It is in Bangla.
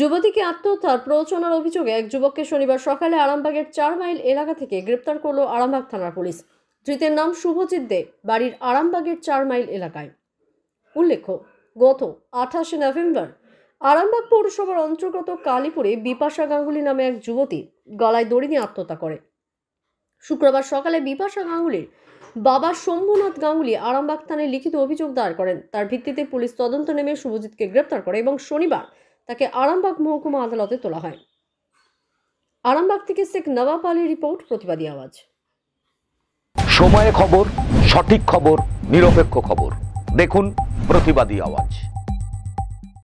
যুবতীকে আত্মহত্যার প্ররোচনার অভিযোগে এক যুবককে শনিবার সকালে আরামবাগের চার মাইল এলাকা থেকে গ্রেপ্তার করল আরামবাগ থানার পুলিশ ধৃতের নাম শুভজিৎ দে বাড়ির আরামবাগের চার মাইল এলাকায় উল্লেখ্য গত আঠাশে নভেম্বর আরামবাগ পৌরসভার অন্তর্গত কালীপুরে বিপাশা গাঙ্গুলি নামে এক যুবতী গলায় দড়ি নিয়ে আত্মহত্যা করে শুক্রবার সকালে বিপাশা গাঙ্গুলির বাবা শম্ভুনাথ গাঙ্গুলি আরামবাগ থানায় লিখিত অভিযোগ দায়ের করেন তার ভিত্তিতে পুলিশ তদন্ত নেমে শুভজিৎকে গ্রেপ্তার করে এবং শনিবার তাকে আরামবাগ মহকুমা আদালতে তোলা হয় আরামবাগ থেকে শেখ নবাব আলী রিপোর্ট প্রতিবাদী আওয়াজ সময়ে খবর সঠিক খবর নিরপেক্ষ খবর দেখুন প্রতিবাদী আওয়াজ